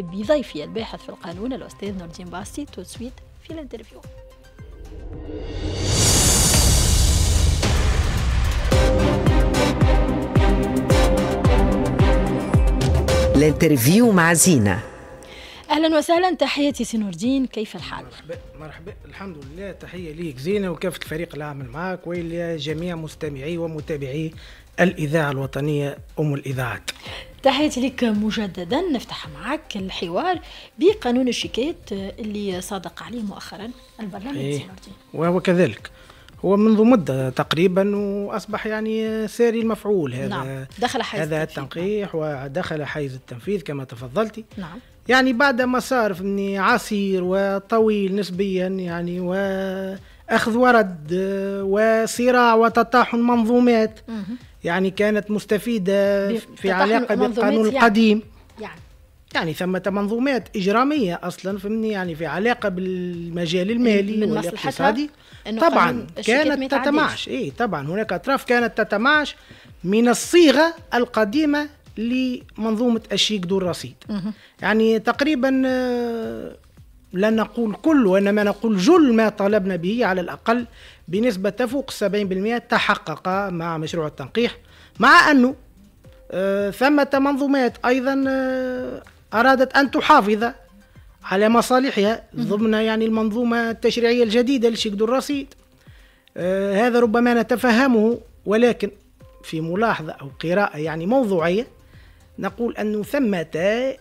بضيفي الباحث في القانون الأستاذ نور الدين باستي تسويت في الانترفيو الانترفيو مع زينة اهلا وسهلا تحياتي سي نور الدين كيف الحال؟ مرحبا مرحبا الحمد لله تحيه ليك زينه وكافه الفريق العامل معك والى جميع مستمعي ومتابعي الإذاعة الوطنية أم الإذاعات تحياتي لك مجددا نفتح معك الحوار بقانون الشيكات اللي صادق عليه مؤخرا البرلمان إيه. وهو كذلك هو منذ مدة تقريبا وأصبح يعني ساري المفعول هذا نعم. دخل حيز هذا التنقيح نعم. ودخل حيز التنفيذ كما تفضلتي نعم يعني بعد مسار عصير وطويل نسبيا يعني واخذ ورد وصراع وتطاحن منظومات مه. يعني كانت مستفيدة في علاقة بالقانون يعني القديم يعني يعني ثمة منظومات إجرامية أصلا فهمني يعني في علاقة بالمجال المالي والاقتصادي طبعا كانت تتمعش إيه طبعا هناك أطراف كانت تتمعش من الصيغة القديمة لمنظومة الشيك دور رصيد يعني تقريبا آه، لا نقول كل وإنما نقول جل ما طالبنا به على الأقل بنسبة تفوق 70% تحقق مع مشروع التنقيح مع أنه آه، ثمة منظومات أيضا آه، أرادت أن تحافظ على مصالحها ضمن يعني المنظومة التشريعية الجديدة لشكد الرصيد آه، هذا ربما نتفهمه ولكن في ملاحظة أو قراءة يعني موضوعية نقول أنه ثمة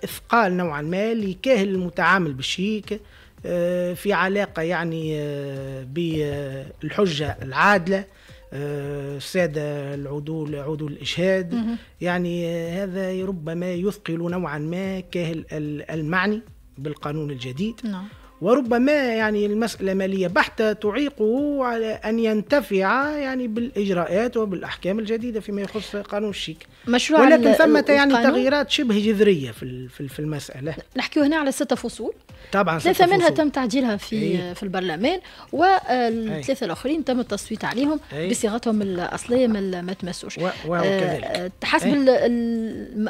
إثقال نوعا ما لكاهل المتعامل بالشيك آه، في علاقة يعني آه، بالحجة العادلة آه، السادة العدول عدول الإشهاد يعني هذا ربما يثقل نوعا ما كاهل المعني بالقانون الجديد نعم. وربما يعني المسألة مالية بحتة تعيقه على أن ينتفع يعني بالإجراءات وبالأحكام الجديدة فيما يخص قانون الشيك مشروع ولكن ثمة يعني تغييرات شبه جذرية في في المسألة نحكي هنا على ستة فصول طبعا ثلاثة منها تم تعديلها في ايه؟ في البرلمان والثلاثة إيه. الآخرين تم التصويت عليهم ايه؟ بصيغتهم الأصلية ما تمسوش وكذلك. آه، آه، حسب إيه.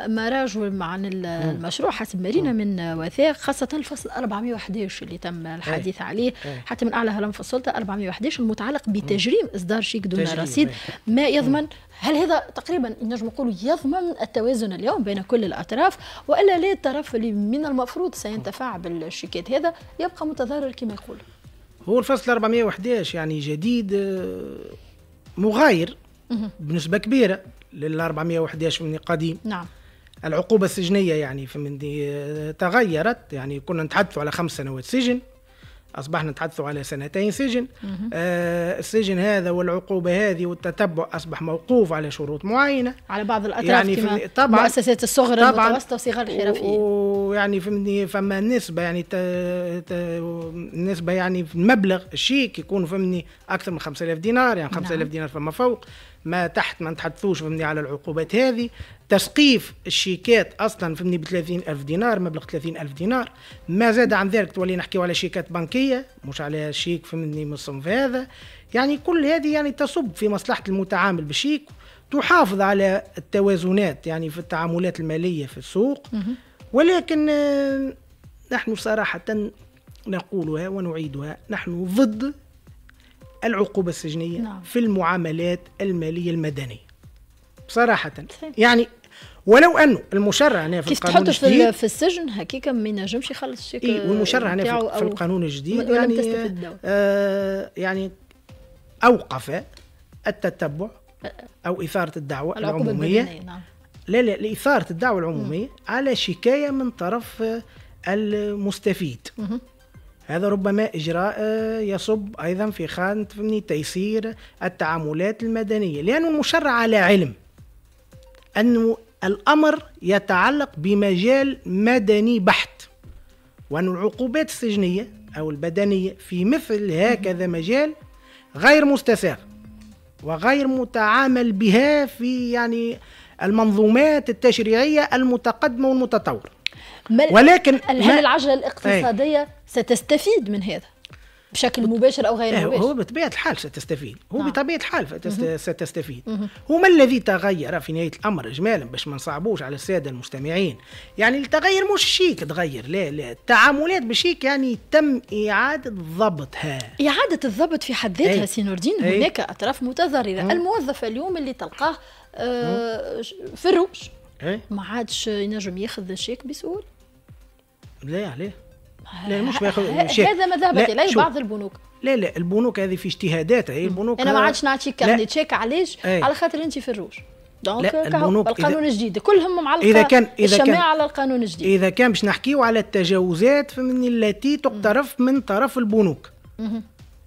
ما راجوا عن المشروع حسب مارينا من وثائق خاصة الفصل 411 اللي تم إيه. الحديث عليه إيه. حتى من اعلى هرم في السلطه 411 المتعلق بتجريم اصدار شيك دون رصيد ما يضمن هل هذا تقريبا نجم نقول يضمن التوازن اليوم بين كل الاطراف والا لا الطرف اللي من المفروض سينتفع بالشيكات هذا يبقى متضرر كما يقول هو الفصل 411 يعني جديد آه، مغاير بنسبه كبيره لل 411 من قديم نعم العقوبه السجنيه يعني فمن تغيرت يعني كنا نتحدث على خمس سنوات سجن اصبحنا نتحدث على سنتين سجن آه السجن هذا والعقوبه هذه والتتبع اصبح موقوف على شروط معينه على بعض الاطراف يعني كما طبعا المؤسسات الصغرى المتوسطه وصغار الحرفيه ويعني فهمني فما نسبه يعني تـ تـ نسبه يعني في المبلغ الشيك يكون فهمني اكثر من 5000 دينار يعني 5000 نعم. دينار فما فوق ما تحت ما نتحدثوش فهمني على العقوبات هذه تسقيف الشيكات اصلا فهمني ب 30 الف دينار مبلغ 30 الف دينار ما زاد عن ذلك تولي نحكيو على شيكات بنكيه مش على شيك فهمني من الصنف هذا يعني كل هذه يعني تصب في مصلحه المتعامل بالشيك تحافظ على التوازنات يعني في التعاملات الماليه في السوق ولكن آه، نحن صراحه نقولها ونعيدها نحن ضد العقوبة السجنية نعم. في المعاملات المالية المدنية صراحة يعني ولو انه المشرع هنا في القانون الجديد كيف تحطه في السجن هكيكا ما ينجمش يخلص الشيك اي والمشرع هنا في, في القانون الجديد يعني آه يعني اوقف التتبع او اثاره الدعوه العموميه نعم. لا لا لاثاره الدعوه العموميه على شكايه من طرف المستفيد هذا ربما إجراء آه، يصب أيضا في خانة فهمني تيسير التعاملات المدنية لأن المشرع على علم أن الأمر يتعلق بمجال مدني بحت وأن العقوبات السجنية أو البدنية في مثل هكذا مجال غير مستساغ وغير متعامل بها في يعني المنظومات التشريعية المتقدمة والمتطورة ولكن هل العجله الاقتصاديه إيه. ستستفيد من هذا؟ بشكل مباشر او غير إيه، مباشر هو بطبيعه الحال ستستفيد هو نعم. بطبيعه الحال ستستفيد هو ما الذي تغير في نهايه الامر اجمالا باش ما نصعبوش على الساده المستمعين يعني التغير مش شيك تغير لا لا التعاملات بشيك يعني تم اعاده ضبطها اعاده الضبط في حد ذاتها إيه. سي نور الدين هناك اطراف متضرره الموظف اليوم اللي تلقاه آه في الروش ما عادش ينجم ياخذ الشيك بسهوله لا ليه لا مش باخذ شيك هذا ما ذهبت اليه بعض البنوك لا لا البنوك هذه في اجتهادات هي البنوك انا ما عادش نعطيك كارني تشيك علاش على خاطر انت في الروج دونك القانون الجديد كلهم معلقه اذا كان اذا كان على القانون الجديد اذا كان باش نحكيو على التجاوزات من التي تقترف مم. من طرف البنوك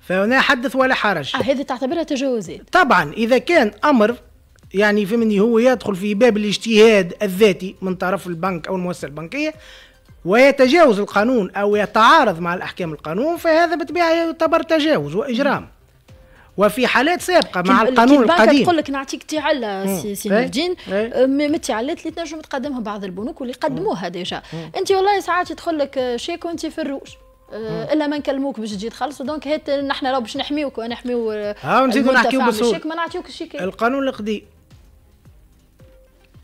فهنا حدث ولا حرج آه هذه تعتبرها تجاوزات طبعا اذا كان امر يعني فهمني هو يدخل في باب الاجتهاد الذاتي من طرف البنك او المؤسسه البنكيه ويتجاوز القانون أو يتعارض مع الأحكام القانون فهذا بتبعه يعتبر تجاوز وإجرام وفي حالات سابقه مع القانون القديم تقول لك نعطيك تعلة آه، سي سي الدين إيه، من إيه. التعلات آه، اللي تنجم تقدمها بعض البنوك واللي قدموها ديجا انت والله ساعات يدخل لك آه، شيك وانت في الروج الا ما نكلموك باش تجي تخلصوا دونك هات نحن راه باش نحميوك ونحميو ها نزيدو نحكيو بصوت ما نعطيوك الشيك القانون القديم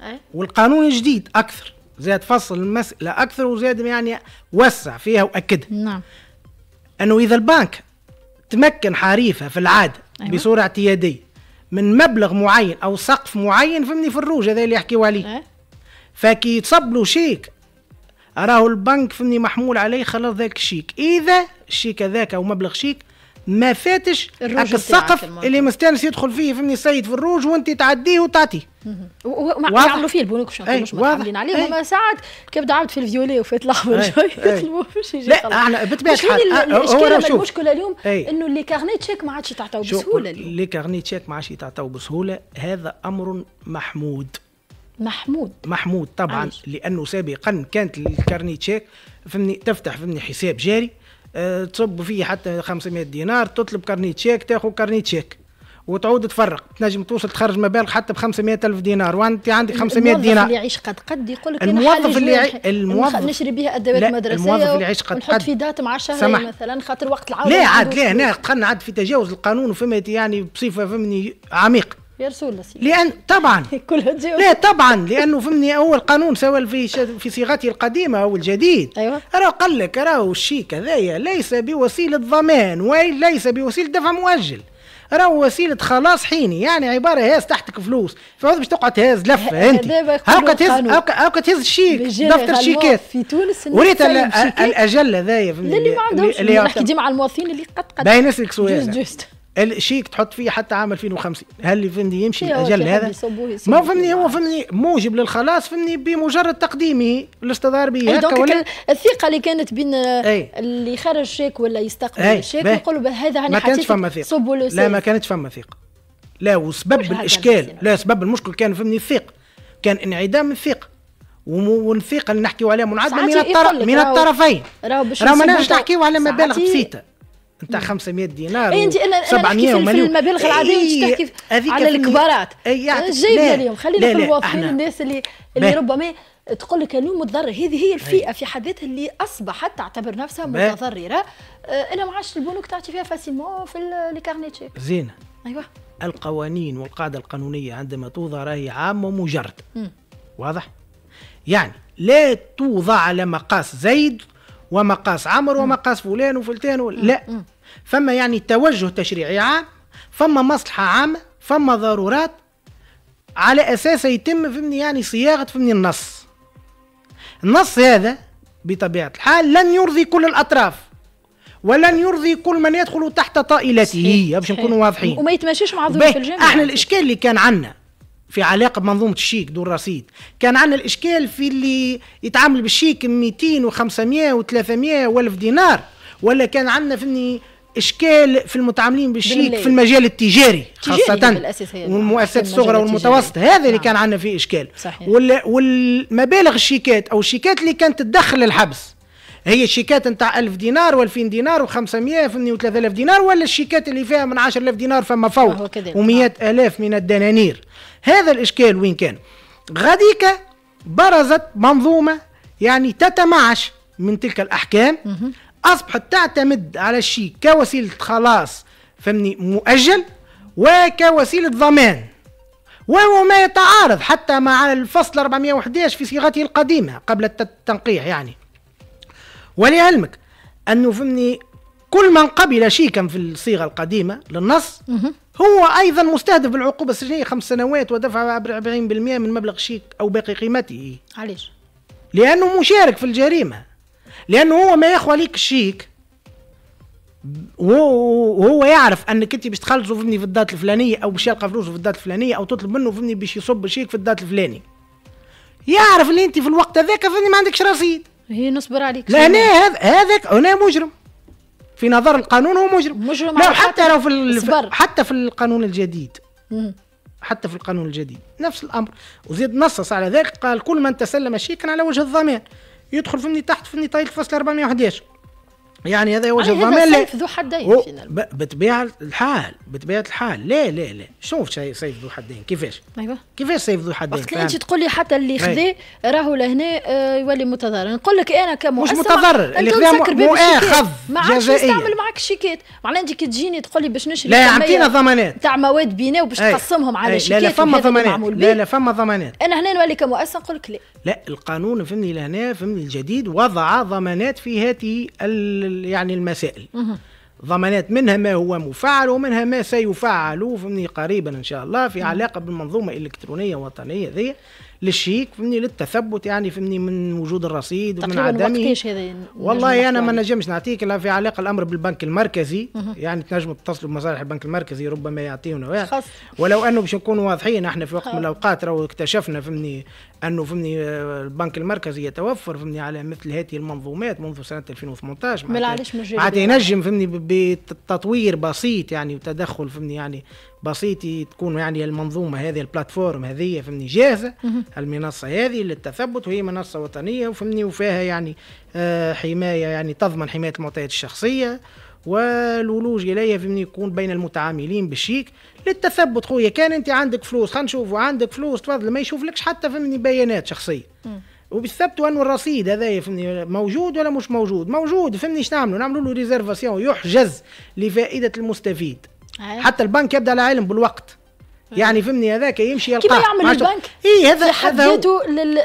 إيه. والقانون الجديد اكثر زاد فصل المسألة أكثر وزاد يعني وسع فيها وأكدها نعم أنه إذا البنك تمكن حريفة في العادة أيوة. بصورة اعتيادية من مبلغ معين أو سقف معين فهمني في الروج هذا اللي يحكيوا عليه أه؟ فكي يتصب له شيك راهو البنك فهمني محمول عليه خلاص ذاك الشيك إذا الشيك هذاك أو مبلغ شيك ما فاتش السقف اللي مستانس يدخل فيه فهمني السيد في الروج وانت تعديه وتعطيه ويعملوا فيه البنوك مش مش عليهم ساعات كيبدا عبد في الفيولي وفات الاحمر يطلبوا باش يجي لا احنا بطبيعه الحال أه، هو المشكله اليوم انه اللي كارني تشيك ما عادش يتعطاو بسهوله اليوم اللي كارني تشيك ما عادش يتعطاو بسهوله هذا امر محمود محمود محمود طبعا لانه سابقا كانت الكارني تشيك فهمني تفتح فهمني حساب جاري آه، تصب فيه حتى 500 دينار تطلب كارني تشيك تاخذ كارني تشيك وتعود تفرق تنجم توصل تخرج مبالغ حتى ب 500 الف دينار وانت عندك 500 دينار الموظف اللي يعيش قد قد يقول لك الموظف اللي يعيش الموظف نشري بها ادوات مدرسيه الموظف اللي يعيش قد قد في داتم 10 سمح. مثلا خاطر وقت العوده لا عاد لا هنا قلنا عاد في تجاوز القانون وفهمت يعني بصفه فهمني عميق يرسول لان طبعا لا طبعا لانه فهمني هو القانون سواء في في صيغته القديمه او الجديد ايوه راه قال لك راه الشيك هذايا ليس بوسيله ضمان وليس بوسيله دفع مؤجل راه وسيله خلاص حيني يعني عباره هاز تحتك فلوس فعوض باش تقعد تهز لفه انت هاكا تهز هاكا تهز الشيك دفتر الشيكات في تونس وريت الاجل هذايا اللي ما عندهمش نحكي ديما على المواطنين اللي قد قد باهي نسالك سؤال الشيك تحط فيه حتى عام 2050 هل فهمني يمشي الاجل هذا ما فهمني هو فهمني موجب للخلاص فهمني بمجرد تقديمه الاستظهار به هكا ولا الثقه اللي كانت بين أي. اللي خرج شيك ولا يستقبل الشيك يقول هذا راني يعني ما كانت فما ثقه لا ما كانت فما ثقه لا وسبب الاشكال لا سبب المشكل كان فهمني الثقه كان انعدام الثقه والثقه اللي نحكيو عليها منعدمه من الطرف من الطرفين راه ما نحكيو على مبالغ بسيطه نتاع 500 دينار اي انت انا 700 انا في المبالغ العاديه مش تحكي على الكبارات إيه، إيه، جايبنا اليوم خلينا في الواقع الناس اللي اللي ربما تقول لك انه متضرر هذه هي الفئه إيه. في حد ذاتها اللي اصبحت تعتبر نفسها متضرره انا ما عادش البنوك تعطي فيها فاسيلمون في لي كارني تشيك ايوه القوانين والقاعده القانونيه عندما توضع راهي عامه ومجرد واضح يعني لا توضع على مقاس زيد ومقاس عمر ومقاس فلان وفلتان لا فما يعني توجه تشريعي عام فما مصلحة عامة فما ضرورات على أساسها يتم فهمني يعني صياغة فهمني النص النص هذا بطبيعة الحال لن يرضي كل الأطراف ولن يرضي كل من يدخل تحت طائلته باش نكونوا واضحين وما يتماشيش مع ظروف الجامعة احنا الإشكال اللي كان عندنا في علاقة بمنظومة الشيك دور رصيد كان عندنا الإشكال في اللي يتعامل بالشيك 200 و500 و300 و1000 دينار ولا كان عندنا فهمني اشكال في المتعاملين بالشيك في المجال التجاري خاصه والمؤسسات الصغرى والمتوسطه هذا اللي نعم. كان عندنا فيه اشكال صحيح. والمبالغ الشيكات او الشيكات اللي كانت تدخل الحبس هي الشيكات نتاع 1000 دينار و2000 دينار و500 و3000 دينار ولا الشيكات اللي فيها من 10000 دينار فما فوق و نعم. الاف من الدنانير هذا الاشكال وين كان غاديكا برزت منظومه يعني تتمعش من تلك الاحكام اصبحت تعتمد على الشيء كوسيله خلاص فهمني مؤجل وكوسيله ضمان وهو ما يتعارض حتى مع الفصل 411 في صيغته القديمه قبل التنقيح يعني ولعلمك انه فهمني كل من قبل شيكا في الصيغه القديمه للنص هو ايضا مستهدف بالعقوبه السجنيه خمس سنوات ودفع 40% من مبلغ الشيك او باقي قيمته علاش؟ لانه مشارك في الجريمه لانه هو ما عليك الشيك وهو يعرف انك انت باش تخلصوا فهمني في الدات الفلانيه او باش يلقى فلوسه في الدات الفلانيه او تطلب منه فهمني باش يصب شيك في الدات الفلاني يعرف اللي انت في الوقت هذاك فهمني ما عندكش رصيد هي نصبر عليك لا هنا هذاك هنا مجرم في نظر القانون هو مجرم مجرم لا حتى لو في حتى في القانون الجديد حتى في القانون الجديد نفس الامر وزيد نصص على ذلك قال كل من تسلم شيكا على وجه الضمان يدخل فمني تحت فمني طايل فاصلة 411 يعني هذا وجه ضمان سيف ذو حدين و... بطبيعه الحال بطبيعه الحال لا لا لا شوف شيء سيف ذو حدين كيفاش ايوه كيفاش سيف ذو حدين وقت انت تقول لي حتى اللي خذا راهو لهنا آه يولي متضرر نقول لك انا كمؤسسه مش متضرر اللي خذاه مؤاخذ ما عادش نستعمل معك شيكات معناها انت كي تجيني تقول لي باش نشري لا اعطينا ضمانات تاع مواد بناء وباش تقسمهم على شيكات لا لا فما ضمانات لا لا فما ضمانات انا هنا نولي كمؤسسه نقول لك لا لا القانون فهمني لهنا فهمني الجديد وضع ضمانات في هذه يعني المسائل ضمانات منها ما هو مفعل ومنها ما سيفعل قريبا ان شاء الله في علاقه بالمنظومه الالكترونيه الوطنيه ذي للشيك فهمني للتثبت يعني فهمني من وجود الرصيد ومن عدمه يعني؟ والله انا ما نجمش نعطيك لا في علاقه الامر بالبنك المركزي يعني تنجموا تتصلوا بمصالح البنك المركزي ربما يعطيونا ولو انه باش نكونوا واضحين احنا في وقت من الاوقات راهو اكتشفنا فهمني انه فهمني البنك المركزي يتوفر فهمني على مثل هذه المنظومات منذ سنه 2018 معناتها ينجم فهمني بتطوير بسيط يعني وتدخل فهمني يعني بسيط تكون يعني المنظومة هذه البلاتفورم هذه فهمني جاهزة المنصة هذه للتثبت وهي منصة وطنية وفهمني وفيها يعني آه، حماية يعني تضمن حماية المعطيات الشخصية والولوج اليها فهمني يكون بين المتعاملين بالشيك للتثبت خويا كان انت عندك فلوس خلينا نشوفوا عندك فلوس تفضل ما يشوفلكش حتى فهمني بيانات شخصيه وبالثبت انه الرصيد هذا فهمني موجود ولا مش موجود موجود فهمني ايش نعملوا نعملوا له ريزرفاسيون يحجز لفائده المستفيد حتى البنك يبدا لا يعلم بالوقت يعني فهمني هذاك يمشي يلقى كيف يعمل البنك اي هذا هذا حد ذاته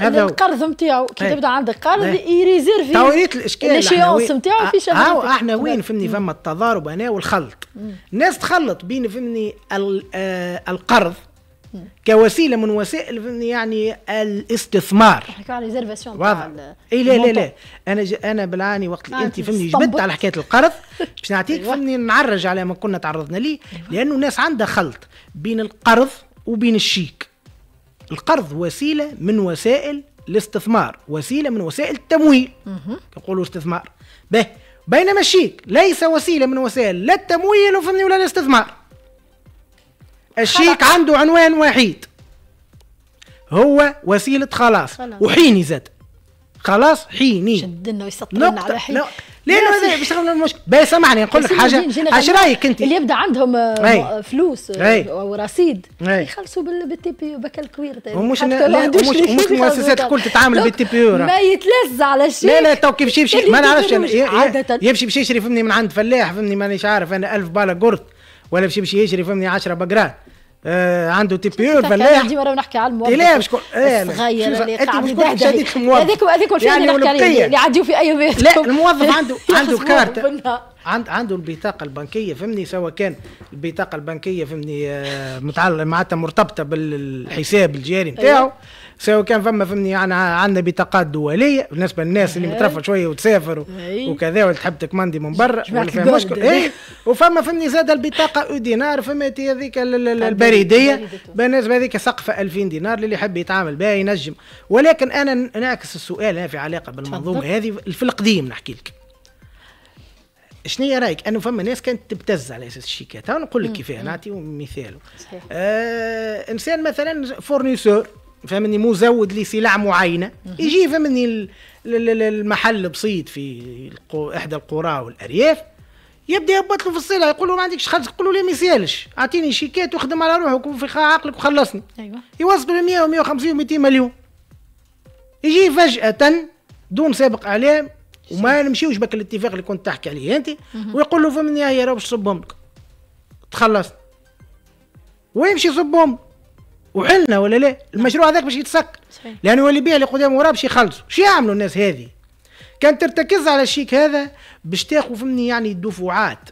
القرض نتاعو كي إيه. تبدا عندك قرض إيه. يريزيرفي تو ريت الاشكال الشيونس نتاعو في آه، شهر هاو آه، آه، احنا وين فهمني فما التضارب انا والخلط الناس تخلط بين فهمني القرض كوسيله من وسائل يعني الاستثمار ريزرفاسيون واضح اي لا لا لا انا ج... انا بالعاني وقت اللي انت فهمني جبت على حكايه القرض باش نعطيك أيوة. فهمني نعرج على ما كنا تعرضنا ليه أيوة. لانه الناس عندها خلط بين القرض وبين الشيك القرض وسيله من وسائل الاستثمار وسيله من وسائل التمويل يقولوا استثمار به بينما الشيك ليس وسيله من وسائل لا التمويل ولا الاستثمار الشيك خلاص. عنده عنوان وحيد هو وسيله خلاص, خلاص. وحيني زاد خلاص حيني شدنا ويسطرنا على حين لانه هذا بيشتغل المشكل باهي سامحني نقول لك حاجه اش رايك انت اللي يبدا عندهم آه، أي. آه، فلوس آه، ورصيد يخلصوا بالتي بي بكل كوير ومش ومش المؤسسات الكل تتعامل بالتي بي ما يتلز على الشيء لا لا تو كيف يمشي بشي ما نعرفش إيه، إيه، يمشي يمشي يشري فمني من عند فلاح فمني مانيش عارف انا 1000 بالا قرط ولا باش يمشي يشري فمني 10 بقرات آه عنده تي بي او الفلاح دي مره نحكي على الموظف لا آه، مش الصغير اللي قاعد يدهدك هذيك هذيك يعني نحكي اللي عاديو في اي بيت لا الموظف عنده عنده كارت عند عنده البطاقه البنكيه فهمني سواء كان البطاقه البنكيه فهمني آه، متعلقه معناتها مرتبطه بالحساب الجاري أيوة. نتاعو سواء كان فما فهمني يعني عندنا بطاقات دوليه بالنسبه للناس اللي إيه. مترفه شويه وتسافر وكذا وتحب تكماندي تكمندي من برا ولا مشكل وفما فهمني زاد البطاقه او دينار فما هذيك طيب، البريديه بالنسبه هذيك سقف 2000 دينار للي يحب يتعامل بها ينجم ولكن انا نعكس السؤال في علاقه بالمنظومه هذه في القديم نحكي لك شنو رايك انه فما ناس كانت تبتز على اساس الشيكات نقول لك كيفاه نعطي مثال آه انسان مثلا فورنيسور فهمني مزود لسلع معينه يجي فهمني المحل بسيط في احدى القرى والارياف يبدا يهبط له في الصله يقول له ما عندكش خلص يقول له لا ما يسالش اعطيني شيكات وخدم على روحك وفي عقلك وخلصني ايوه يوصل ل 100 و150 و200 مليون يجي فجاه دون سابق اعلام وما نمشيوش بك الاتفاق اللي كنت تحكي عليه انت ويقول له فهمني آه يا راه باش نصبهم لك تخلص ويمشي يصبهم وحلنا ولا لا المشروع هذاك باش يتسكر لانه اللي بيع اللي قدام وراه باش يخلصوا شو يعملوا الناس هذه كان ترتكز على الشيك هذا باش تاخذ فهمني يعني دفعات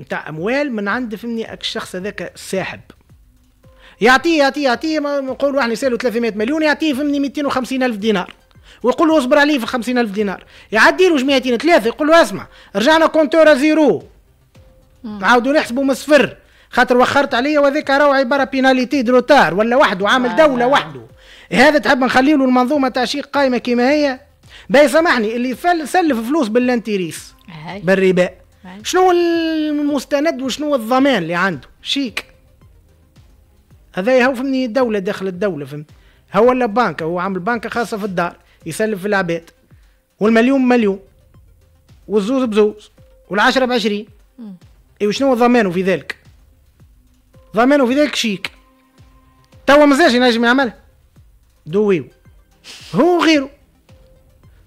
نتاع اموال من عند فهمني الشخص هذاك الساحب يعطيه يعطيه يعطيه نقولوا احنا سالوا 300 مليون يعطيه فهمني 250 الف دينار ويقول له اصبر عليه في 50 الف دينار يعدي له 200 ثلاثه يقول له اسمع رجعنا كونتور زيرو نعاودوا نحسبوا من الصفر خاطر وخرت عليا وذيك راهو عباره بيناليتي دروتار ولا وحده عامل آه. دوله وحده هذا تحب نخليه له المنظومه تاع شيء قائمه كما هي باي سامحني اللي فل سلف فلوس باللانتيريس بالربا شنو المستند وشنو الضمان اللي عنده شيك هذا هو فهمني الدوله داخل الدوله فهمت هو ولا بنك هو عامل بنكه خاصه في الدار يسلف في العباد والمليون مليون والزوز بزوز والعشرة بعشرين اي وشنو ضمانه في ذلك ضمانه في ذلك شيك توا مازالش ينجم يعملها دويو هو غيره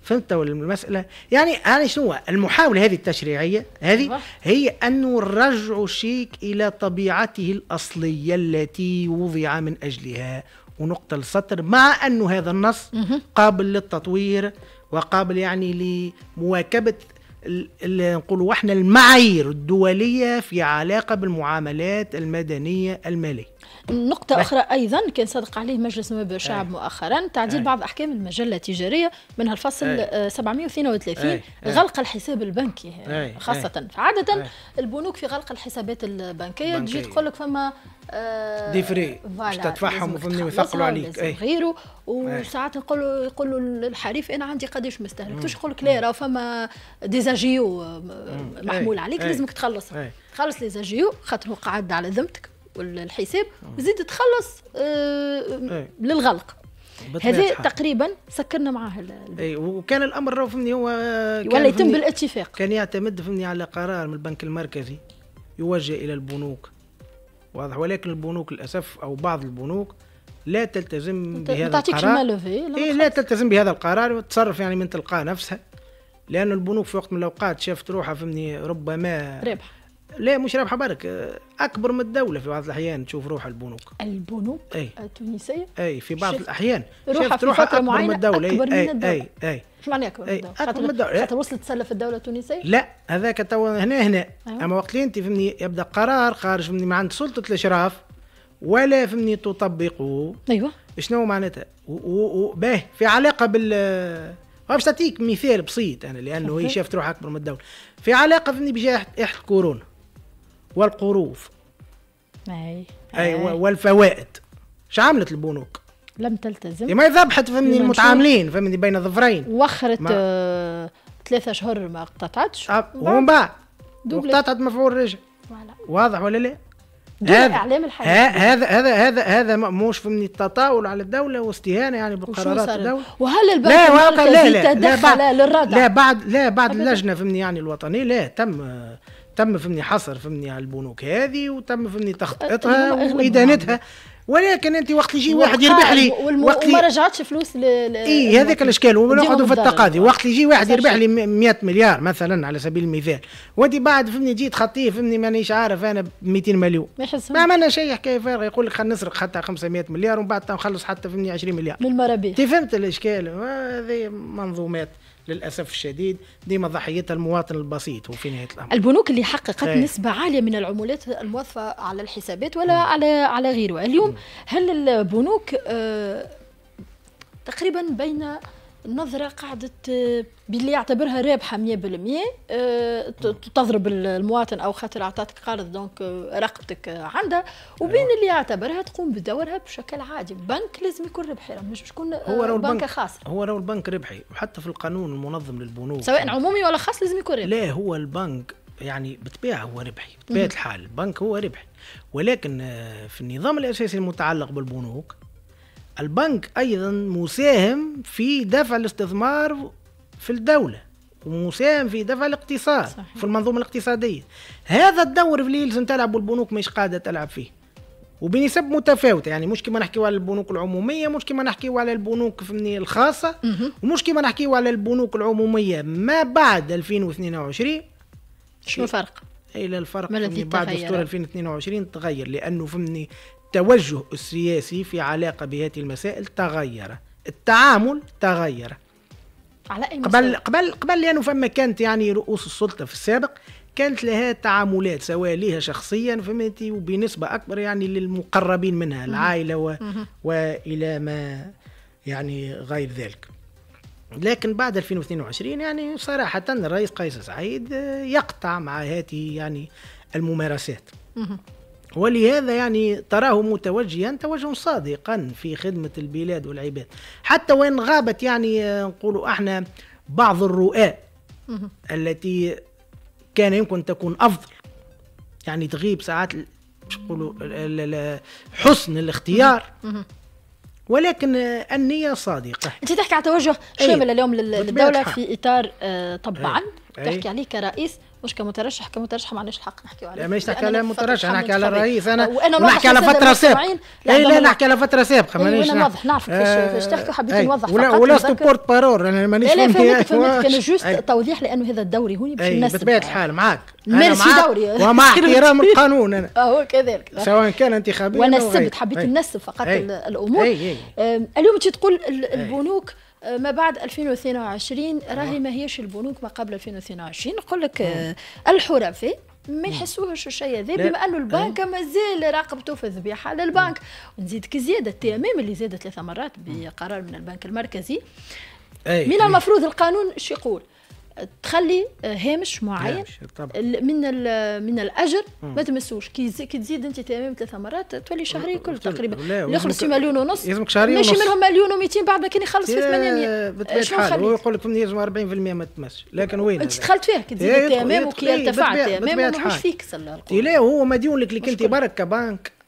فهمت المسألة يعني يعني شنو المحاولة هذه التشريعية هذه هي أنه رجع الشيك إلى طبيعته الأصلية التي وضع من أجلها ونقطة السطر مع أنه هذا النص قابل للتطوير وقابل يعني لمواكبة اللي نقولوا احنا المعايير الدوليه في علاقه بالمعاملات المدنيه الماليه. نقطة أخرى أيضا كان صادق عليه مجلس نواب الشعب أي. مؤخرا تعديل بعض أحكام المجلة التجارية منها الفصل أي. 732 آه، أي. أي. غلق الحساب البنكي آه، أي. خاصة آه. عادة البنوك في غلق الحسابات البنكية تجي تقول لك فما آه ديفري باش تدفعهم وفهمني ويثقلوا عليك غيره وساعات يقولوا يقولوا الحريف انا عندي قداش ما استهلكتوش يقول لك لا راه فما ديزاجيو آه، محمول عليك لازمك تخلص تخلص ليزاجيو خاطر هو قعد على ذمتك والحساب زيد تخلص آه، للغلق هذا تقريبا سكرنا معاه اي وكان الامر راه فهمني هو ولا يتم بالاتفاق كان يعتمد فهمني على قرار من البنك المركزي يوجه الى البنوك واضح ولكن البنوك للاسف او بعض البنوك لا تلتزم بهذا القرار إيه، ما إيه لا تلتزم بهذا القرار وتصرف يعني من تلقاء نفسها لأن البنوك في وقت من الأوقات شافت روحها فهمني ربما ربح لا مش رابحه برك آه، اكبر من الدوله في بعض الاحيان تشوف روح البنوك البنوك أي. التونسيه اي في بعض الاحيان روحها في روحها فتره معينه اكبر من الدوله أي. اي اي, أي. شو معنى اكبر من الدوله؟ اكبر من الدوله وصلت تسلف الدوله التونسيه؟ لا هذاك تو هنا هنا أيوه. اما وقت اللي انت فهمني يبدا قرار خارج من عند سلطه الاشراف ولا فهمني تطبقه ايوه شنو معناتها باه في علاقه بال باش تعطيك مثال بسيط انا لانه هي شافت روحها اكبر من الدوله في علاقه فهمني بجائحه كورونا والقروض اي اي والفوائد اش عملت البنوك؟ لم تلتزم ما ذبحت فهمني المتعاملين فهمني بين ظفرين وخرت آه، ثلاثة شهور ما اقتطعتش ومن بعد اقتطعت مفعول رجع واضح ولا لا؟ هذا اعلام هذا هذا هذا هذا مأموش من التطاول على الدوله واستهانه يعني بقرارات الدوله وهل البنك لا لا لا لا لا للردع لا بعد لا بعد اللجنه فهمني يعني الوطنيه لا تم تم فهمني حصر فهمني على البنوك هذه وتم فهمني تخطئتها أه، أه، أه، وادانتها ولكن انت وقت يجي واحد يربح لي والم... وقت وما رجعتش فلوس ل اي هذاك الاشكال ونقعدوا في التقاضي وقت يجي واحد يربح لي 100 مليار مثلا على سبيل المثال وانت بعد فهمني جيت خطيه فهمني مانيش عارف انا ب 200 مليون ما عملنا شيء حكايه فارغه يقول لك خلينا نسرق حتى 500 مليار ومن بعد نخلص حتى فهمني 20 مليار من المرابيع انت فهمت الاشكال هذه منظومات للاسف الشديد ديما ضحيتها المواطن البسيط وفي نهايه الامر البنوك اللي حققت هي. إيه. نسبه عاليه من العمولات الموظفه على الحسابات ولا م. على على غيرها اليوم م. هل البنوك آه تقريبا بين النظرة قعدت آه، باللي يعتبرها رابحة 100% آه، تضرب المواطن أو خاطر أعطاتك قرض دونك آه، رقبتك عندها أيوة. وبين اللي يعتبرها تقوم بدورها بشكل عادي بنك لازم يكون ربحي مش يكون هو رو البنك خاص هو لو البنك ربحي وحتى في القانون المنظم للبنوك سواء عمومي ولا خاص لازم يكون ربحي لا هو البنك يعني بالطبيعة هو ربحي بطبيعة الحال البنك هو ربحي ولكن في النظام الأساسي المتعلق بالبنوك البنك أيضا مساهم في دفع الاستثمار في الدولة ومساهم في دفع الاقتصاد صحيح. في المنظومة الاقتصادية هذا الدور اللي لازم تلعب البنوك مش قادرة تلعب فيه وبنسب متفاوتة يعني مش كما نحكيو على البنوك العمومية مش كما نحكيو على البنوك فهمني الخاصة ومش كما نحكيو على البنوك العمومية ما بعد 2022 شنو الفرق؟ إلى الفرق من بعد دستور 2022 تغير لأنه فمني التوجه السياسي في علاقة بهذه المسائل تغير التعامل تغير على أي قبل قبل قبل لانه فما كانت يعني رؤوس السلطه في السابق كانت لها تعاملات سواء لها شخصيا فهمتي وبنسبه اكبر يعني للمقربين منها العائله و... والى ما يعني غير ذلك لكن بعد 2022 يعني صراحة الرئيس قيس سعيد يقطع مع هذه يعني الممارسات ولهذا يعني تراه متوجها توجه صادقا في خدمة البلاد والعباد حتى وإن غابت يعني آه، نقول احنا بعض الرؤى التي كان يمكن تكون أفضل يعني تغيب ساعات نقولوا حسن الاختيار ولكن آه، النية صادقة أنت تحكي على توجه شامل إيه. اليوم للدولة في إطار آه، طبعا إيه. تحكي إيه. عليه كرئيس مش كمترشح كمترشح ما عندناش الحق نحكي عليه لا ماشي نحكي على مترشح نحكي على الرئيس انا نحكي على فتره سابقه اي لا نحكي على فتره سابقه إيه، مانيش انا واضح نعرف كيفاش آه، تحكي وحبيت نوضح ولا ولست بورت بارور انا مانيش لا فهمت فهمت كان جوست توضيح لانه هذا الدوري هوني باش الناس بطبيعه الحال معاك مارسي دوري ومع احترام القانون انا آه، هو كذلك سواء كان انتخابي وانا السبت حبيت ننسب فقط الامور آه، اليوم تجي تقول البنوك آه، ما بعد 2022 أيوة. راهي ما هيش البنوك ما قبل 2022 نقول لك آه، الحرفي ما يحسوهش الشيء هذا بما انه أيوة. البنك مازال راقبته في الذبيحه للبنك ونزيد كزياده تي ام اللي زادت ثلاثه مرات بقرار من البنك المركزي من المفروض القانون شو يقول؟ تخلي هامش معين من من الاجر ما تمسوش كي كي تزيد انت تمام ثلاث مرات تولي شهري كل تقريبا يخلص مليون ونص يلزمك شهري ماشي منهم مليون و200 بعد كي يخلص في 800 شنو نخلي هو يقول لك يلزم 40% ما تمسش لكن وين انت دخلت فيها كي تزيد تمام وكي ارتفعت تمام ما فيك لا هو مديون لك اللي كنت برك كبنك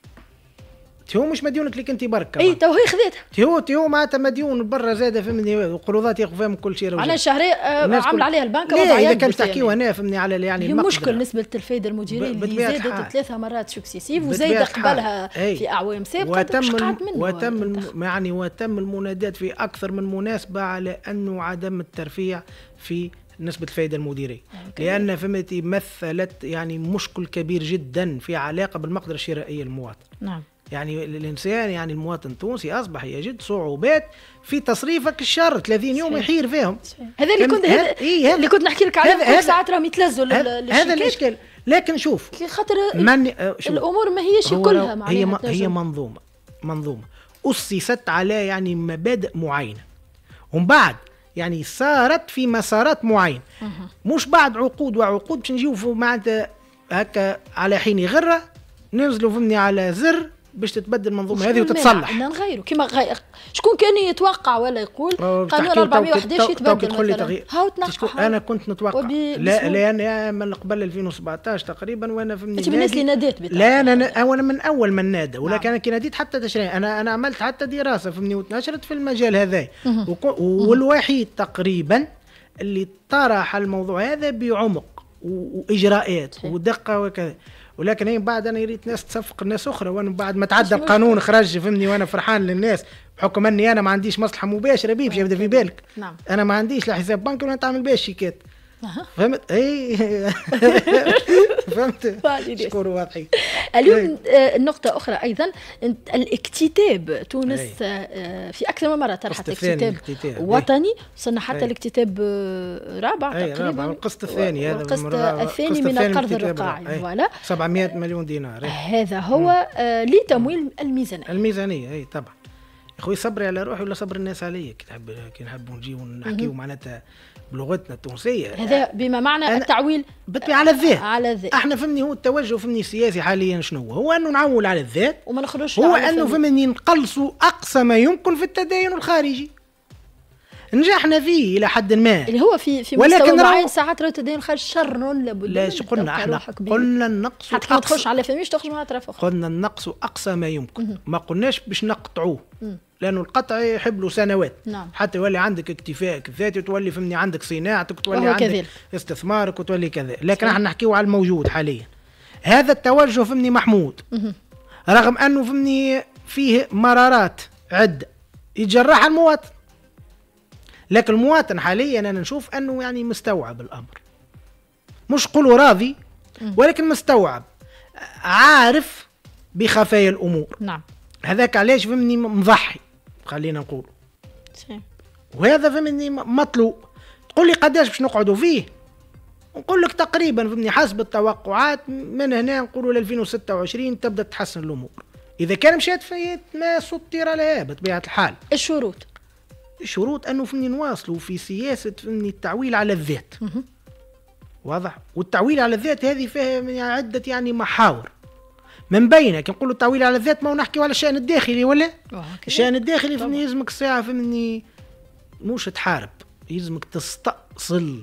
تيو مش مديونك لك انت برك اي تو هي خذيتها تيو تيهو معناتها مديون برا زاده فهمني وقروضات ياخذ فيهم كل شيء معناها آه عامل عليها البنك وضع اذا كان تحكيو هنا فهمني على يعني هي مشكل نسبه الفايده المديريه اللي زادت ثلاثه مرات سكسيسيف وزايده قبلها في اعوام سابقه وتم وتم يعني وتم المنادات في اكثر من مناسبه على انه عدم الترفيع في نسبة الفائدة المديرية يعني لأن فهمتي مثلت يعني مشكل كبير جدا في علاقة بالمقدرة الشرائية للمواطن نعم يعني الانسان يعني المواطن التونسي اصبح يجد صعوبات في تصريفك الشر 30 يوم يحير فيهم هذا اللي كنت هذا إيه اللي كنت نحكي لك عليه ساعات راهم يتلزوا هذا الاشكال لكن شوف خاطر من آه، الامور ما هيش كلها هي هي منظومه منظومه اسست على يعني مبادئ معينه ومن بعد يعني صارت في مسارات معينه مش بعد عقود وعقود باش نجيو معناتها هكا على حين غره ننزلوا فمني على زر باش تتبدل المنظومه هذه وتتصلح احنا نغيروا كيما غير شكون كان يتوقع ولا يقول قانون 411 يتبدل تقول لي تغيير هاو تنقح انا كنت نتوقع وبي... لا لان من قبل 2017 تقريبا وانا في انت من الناس اللي ناديت لا انا انا من اول من نادى نعم. ولكن انا كي ناديت حتى تشريع انا انا عملت حتى دراسه في مني وتنشرت في المجال هذا والوحيد تقريبا اللي طرح الموضوع هذا بعمق واجراءات ودقه وكذا ولكن هي إيه، بعد انا يريد ناس تصفق الناس اخرى وانا بعد ما تعدى القانون خرج فهمني وانا فرحان للناس بحكم اني انا ما عنديش مصلحه مباشره بيه باش يبدا في بالك نعم. انا ما عنديش لا حساب بنكي ولا تعمل بيه شيكات فهمت اي فهمت شكون واضحين اليوم إيه. آه، نقطة أخرى أيضا الاكتتاب تونس إيه. آه، في أكثر من مرة طرحت اكتتاب إيه. وطني وصلنا حتى الاكتتاب آه، رابع تقريبا القسط الثاني هذا القسط الثاني من القرض الرقاعي فوالا 700 مليون دينار هذا هو لتمويل الميزانية الميزانية أي طبعا خويا صبري على روحي ولا صبر الناس عليا كي نحب كي نحب نجيو نحكيو معناتها بلغتنا التونسيه هذا أه، بما معنى التعويل بالطبيعه على الذات آه، على الذات احنا فهمني هو التوجه فهمني السياسي حاليا شنو هو؟ هو انه نعول على الذات وما نخرجش هو انه فهمني نقلصوا اقصى ما يمكن في التدين الخارجي نجحنا فيه الى حد ما اللي هو في في ولكن معين ساعات راه تدين خارج شر لابد لا قلنا احنا قلنا النقص حتى ما تخش على فميش تخرج معها طرف اخر قلنا النقص اقصى ما يمكن ما قلناش باش نقطعوه لانه القطع يحب له سنوات نعم. حتى يولي عندك اكتفاء الذاتي وتولي فهمني عندك صناعتك وتولي عندك كذلك. استثمارك وتولي كذا لكن احنا نحكيو على الموجود حاليا هذا التوجه فهمني محمود مه. رغم انه فهمني فيه مرارات عده يجرح المواطن لكن المواطن حاليا انا نشوف انه يعني مستوعب الامر مش قول راضي ولكن مستوعب عارف بخفايا الامور نعم هذاك علاش فهمني مضحي خلينا نقول صحيح وهذا فهمني مطلوب تقول لي قداش باش نقعدوا فيه نقول لك تقريبا فهمني حسب التوقعات من هنا نقولوا ل 2026 تبدا تحسن الامور اذا كان مشات في ما سطر لها بطبيعه الحال الشروط شروط انه فهمني نواصلوا في سياسه فهمني التعويل على الذات واضح والتعويل على الذات هذه فيها يعني عده يعني محاور من بينها كي نقولوا التعويل على الذات ما نحكي نحكيو على الشان الداخلي ولا آه، الشان الداخلي فهمني يلزمك الساعه فهمني مش تحارب يلزمك تستأصل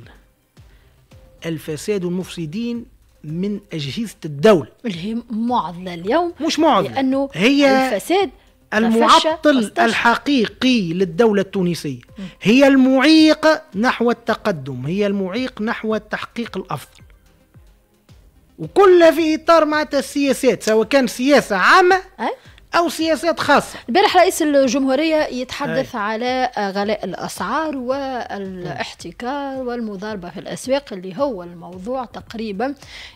الفساد والمفسدين من اجهزه الدوله اللي هي معضله اليوم مش معضله لانه هي الفساد المعطل الحقيقي للدولة التونسية هي المعيق نحو التقدم هي المعيق نحو التحقيق الأفضل وكلها في إطار مع السياسات سواء كان سياسة عامة او سياسات خاصه البارح رئيس الجمهوريه يتحدث هاي. على غلاء الاسعار والاحتكار والمضاربه في الاسواق اللي هو الموضوع تقريبا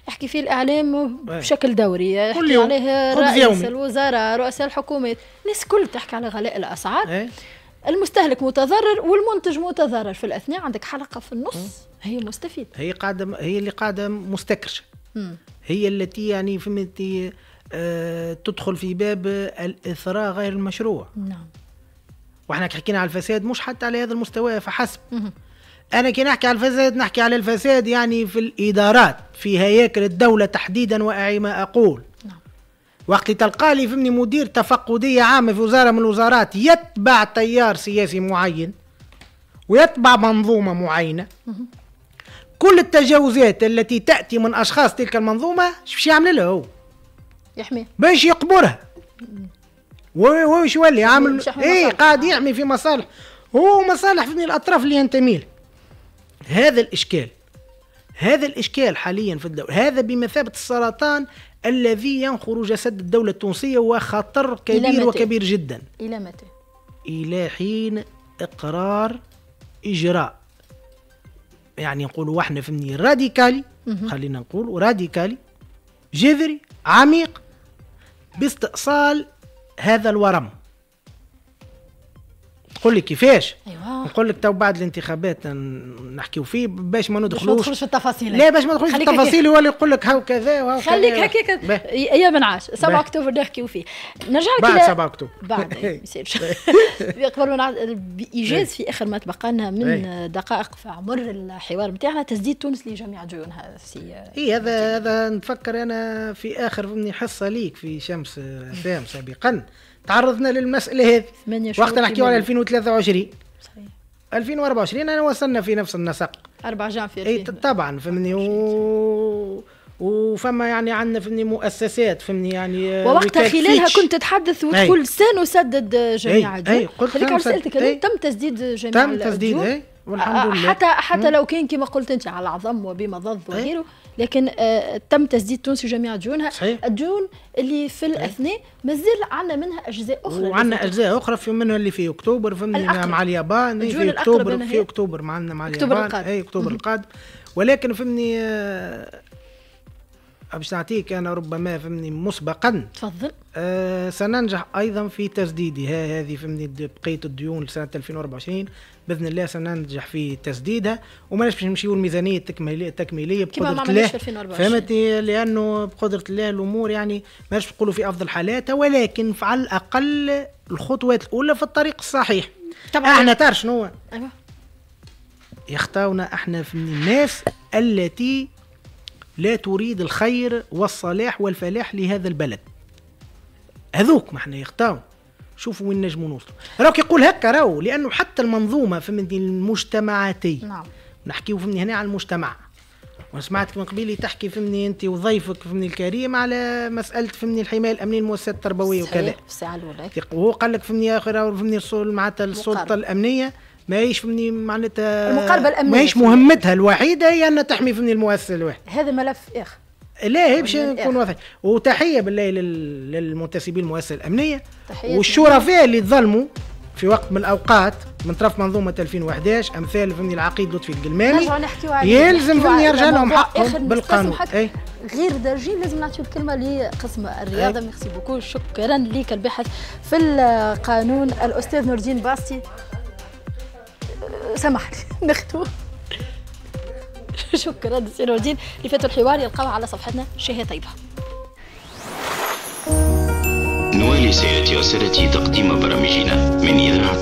يحكي فيه الاعلام بشكل دوري يحكي عليه رئيس يومي. الوزراء رؤساء الحكومات الناس الكل تحكي على غلاء الاسعار هاي. المستهلك متضرر والمنتج متضرر في الاثناء عندك حلقه في النص م. هي المستفيد هي قاعده هي اللي قاعده مستكرشه هي التي يعني فهمتي آه، تدخل في باب الاثراء غير المشروع نعم واحنا حكينا على الفساد مش حتى على هذا المستوى فحسب مه. انا كي نحكي على الفساد نحكي على الفساد يعني في الادارات في هياكل الدوله تحديدا واعي ما اقول نعم. وقت تلقى لي فمني مدير تفقدية عامة في وزارة من الوزارات يتبع تيار سياسي معين ويتبع منظومة معينة كل التجاوزات التي تأتي من أشخاص تلك المنظومة شو يعمل له هو يحميه باش يقبرها وش يولي عامل ايه قاعد يعمي في مصالح هو مصالح من الاطراف اللي ينتمي له هذا الاشكال هذا الاشكال حاليا في الدوله هذا بمثابه السرطان الذي ينخر جسد الدوله التونسيه وخطر كبير وكبير جدا الى متى الى حين اقرار اجراء يعني نقولوا احنا في راديكالي خلينا نقول راديكالي جذري عميق باستئصال هذا الورم تقول لي كيفاش ايوا نقول لك تو بعد الانتخابات نحكيو فيه باش ما ندخلوش باش ما في التفاصيل لا باش ما ندخلوش في التفاصيل هو اللي يقول لك هاو كذا وهاو خليك هكاك يا من عاش 7 اكتوبر نحكيو فيه نرجع لك بعد 7 اكتوبر بعد ما قبل ما بايجاز في اخر ما تبقى لنا من دقائق في عمر الحوار نتاعنا تسديد تونس لجميع جيونها سي اي هذا هذا نفكر انا في اخر حصه ليك في شمس فام سابقا تعرضنا للمساله هذه وقت نحكيو على 2023 صحيح 2024 انا وصلنا في نفس النسق اربع جام في اي طبعا فهمني و... وفما يعني عندنا فهمني مؤسسات فهمني يعني ووقتها خلالها فيتش. كنت تتحدث وتقول سنسدد جميع الدول اي قلت هذيك سالتك تم تسديد جميع تم تسديد اي والحمد لله حتى حتى لو كان كما قلت انت على العظم وبمضض وغيره لكن آه، تم تسديد تونسي جميع ديونها صحيح. الديون اللي في الاثناء مازال عندنا منها اجزاء اخرى وعندنا اجزاء اخرى في منها اللي في اكتوبر فهمني مع اليابان في اكتوبر في اكتوبر معنا مع اليابان اي اكتوبر القادم ولكن فهمني باش نعطيك انا ربما فهمني مسبقا تفضل آه سننجح ايضا في تسديدها هذه فهمني بقيه الديون لسنه 2024 باذن الله سننجح في تسديدها وما باش نمشيو الميزانيه التكميليه التكميليه بقدره الله فهمتي لانه بقدره الله الامور يعني ماناش نقولوا في افضل حالاتها ولكن على الاقل الخطوات الاولى في الطريق الصحيح طبعا احنا تعرف شنو ايوه يختاونا احنا في الناس التي لا تريد الخير والصلاح والفلاح لهذا البلد هذوك ما احنا يختاروا شوفوا وين نجموا نوصلوا راهو يقول هكا راهو لانه حتى المنظومه من المجتمعاتي نعم نحكيو فهمني هنا على المجتمع وسمعتك من قبيل تحكي فهمني انت وضيفك فهمني الكريم على مساله فهمني الحمايه الامنيه المؤسسات التربويه وكذا هو الساعه الاولى وهو قال لك فهمني يا اخي فهمني معناتها السلطه الامنيه ماهيش فهمني معناتها المقاربه الامنيه ماهيش مهمتها الوحيده هي انها تحمي فهمني المؤسسه الواحده هذا ملف اخر لا هي باش نكون واضحين وتحيه بالله للمنتسبين المؤسسه الامنيه والشرفاء اللي تظلموا في وقت من الاوقات من طرف منظومه 2011 امثال فهمني العقيد لطفي القلماني يلزم فهمني يرجع لهم حقهم بالقانون اي غير درجين لازم نعطيو الكلمه لقسم الرياضه إيه. ميرسي بوكو شكرا لك الباحث في القانون الاستاذ نور الدين باستي سمح لي نختو شكرا سي نوردين الدين لفاتوا الحوار يلقاوه على صفحتنا شهيه طيبه نوالي سياتي وسرتي تقديم برامجنا من اذاعه